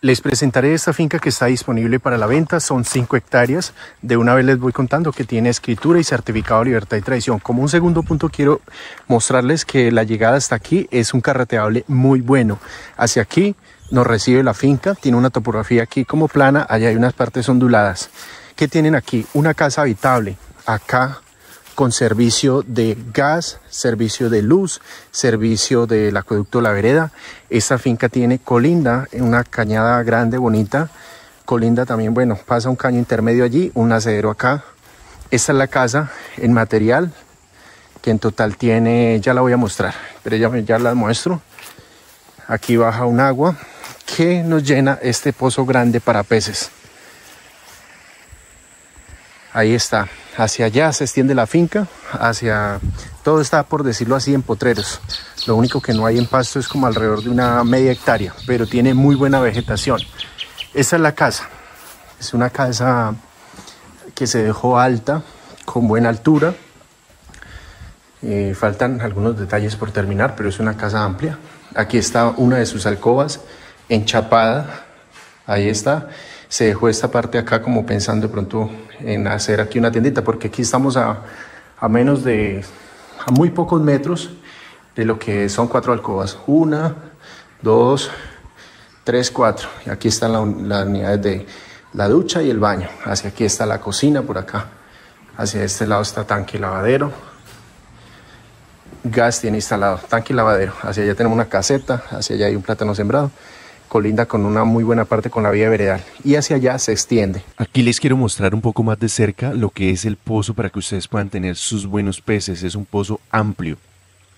Les presentaré esta finca que está disponible para la venta, son 5 hectáreas. De una vez les voy contando que tiene escritura y certificado de libertad y tradición. Como un segundo punto quiero mostrarles que la llegada hasta aquí es un carreteable muy bueno. Hacia aquí nos recibe la finca, tiene una topografía aquí como plana, allá hay unas partes onduladas. ¿Qué tienen aquí? Una casa habitable. Acá con servicio de gas, servicio de luz, servicio del acueducto La Vereda. Esta finca tiene colinda, una cañada grande, bonita. Colinda también, bueno, pasa un caño intermedio allí, un acedero acá. Esta es la casa en material, que en total tiene, ya la voy a mostrar, pero ya, ya la muestro. Aquí baja un agua que nos llena este pozo grande para peces. Ahí está hacia allá se extiende la finca, hacia todo está por decirlo así en potreros. Lo único que no hay en pasto es como alrededor de una media hectárea, pero tiene muy buena vegetación. Esta es la casa. Es una casa que se dejó alta, con buena altura. Eh, faltan algunos detalles por terminar, pero es una casa amplia. Aquí está una de sus alcobas enchapada ahí está. Se dejó esta parte acá como pensando de pronto en hacer aquí una tiendita, porque aquí estamos a, menos de, a muy pocos metros de lo que son cuatro alcobas. Una, dos, tres, cuatro. Y aquí están las unidades de la ducha y el baño. Hacia aquí está la cocina, por acá. Hacia este lado está tanque y lavadero. Gas tiene instalado, tanque y lavadero. Hacia allá tenemos una caseta, hacia allá hay un plátano sembrado colinda con una muy buena parte con la vía veredal y hacia allá se extiende. Aquí les quiero mostrar un poco más de cerca lo que es el pozo para que ustedes puedan tener sus buenos peces. Es un pozo amplio.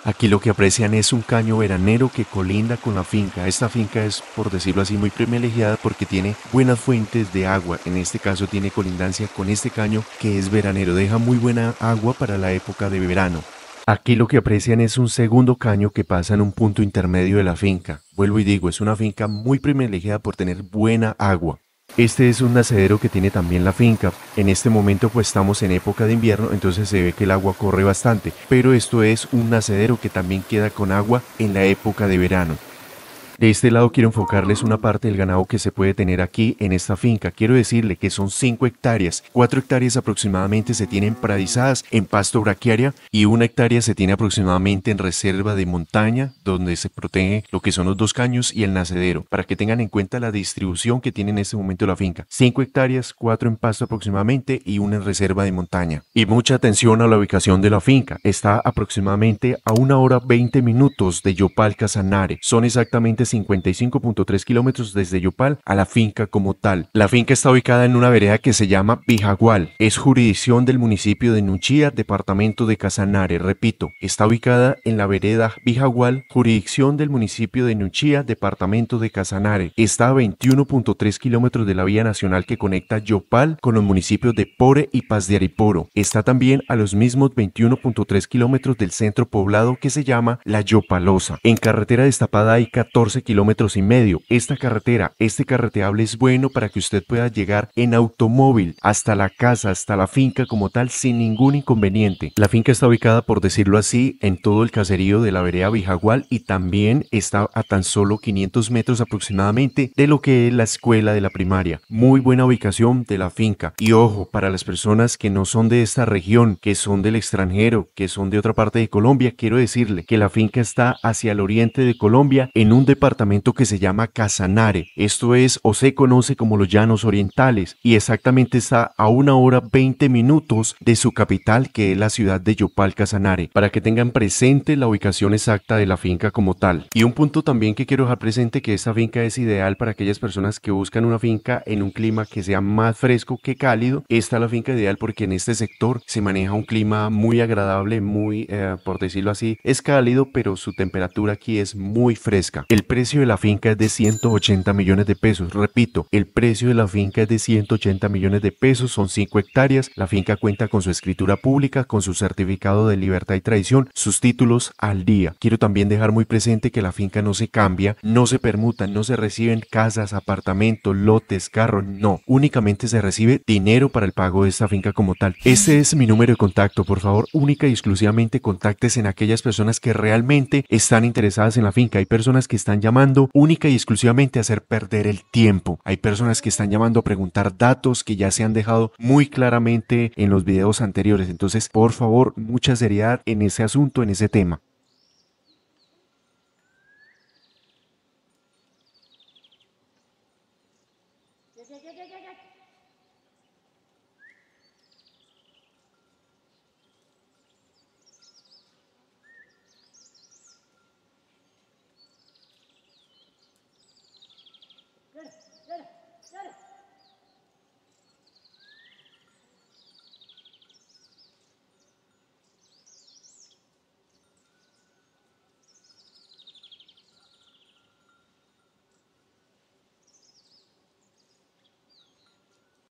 Aquí lo que aprecian es un caño veranero que colinda con la finca. Esta finca es, por decirlo así, muy privilegiada porque tiene buenas fuentes de agua. En este caso tiene colindancia con este caño que es veranero. Deja muy buena agua para la época de verano. Aquí lo que aprecian es un segundo caño que pasa en un punto intermedio de la finca. Vuelvo y digo, es una finca muy privilegiada por tener buena agua. Este es un nacedero que tiene también la finca. En este momento pues estamos en época de invierno, entonces se ve que el agua corre bastante, pero esto es un nacedero que también queda con agua en la época de verano. De este lado quiero enfocarles una parte del ganado que se puede tener aquí en esta finca. Quiero decirle que son 5 hectáreas, 4 hectáreas aproximadamente se tienen paradizadas en pasto braquiaria y 1 hectárea se tiene aproximadamente en reserva de montaña donde se protege lo que son los dos caños y el nacedero para que tengan en cuenta la distribución que tiene en este momento la finca. 5 hectáreas, 4 en pasto aproximadamente y 1 en reserva de montaña. Y mucha atención a la ubicación de la finca. Está aproximadamente a 1 hora 20 minutos de Yopal Casanare. Son exactamente 55.3 kilómetros desde Yopal a la finca como tal. La finca está ubicada en una vereda que se llama Vijagual. Es jurisdicción del municipio de Nuchía, departamento de Casanare. Repito, está ubicada en la vereda bijagual jurisdicción del municipio de Nuchía, departamento de Casanare. Está a 21.3 kilómetros de la vía nacional que conecta Yopal con los municipios de Pore y Paz de Ariporo. Está también a los mismos 21.3 kilómetros del centro poblado que se llama La Yopalosa. En carretera destapada hay 14 kilómetros y medio. Esta carretera, este carreteable es bueno para que usted pueda llegar en automóvil hasta la casa, hasta la finca como tal, sin ningún inconveniente. La finca está ubicada, por decirlo así, en todo el caserío de la vereda bijagual y también está a tan solo 500 metros aproximadamente de lo que es la escuela de la primaria. Muy buena ubicación de la finca. Y ojo, para las personas que no son de esta región, que son del extranjero, que son de otra parte de Colombia, quiero decirle que la finca está hacia el oriente de Colombia en un departamento que se llama Casanare. Esto es o se conoce como los Llanos Orientales y exactamente está a una hora 20 minutos de su capital que es la ciudad de Yopal Casanare, para que tengan presente la ubicación exacta de la finca como tal. Y un punto también que quiero dejar presente que esta finca es ideal para aquellas personas que buscan una finca en un clima que sea más fresco que cálido. Esta es la finca ideal porque en este sector se maneja un clima muy agradable, muy, eh, por decirlo así, es cálido, pero su temperatura aquí es muy fresca. El precio de la finca es de 180 millones de pesos. Repito, el precio de la finca es de 180 millones de pesos, son 5 hectáreas. La finca cuenta con su escritura pública, con su certificado de libertad y tradición, sus títulos al día. Quiero también dejar muy presente que la finca no se cambia, no se permuta, no se reciben casas, apartamentos, lotes, carros, no. Únicamente se recibe dinero para el pago de esta finca como tal. Este es mi número de contacto, por favor, única y exclusivamente contactes en aquellas personas que realmente están interesadas en la finca. Hay personas que están llamando única y exclusivamente a hacer perder el tiempo. Hay personas que están llamando a preguntar datos que ya se han dejado muy claramente en los videos anteriores. Entonces, por favor, mucha seriedad en ese asunto, en ese tema.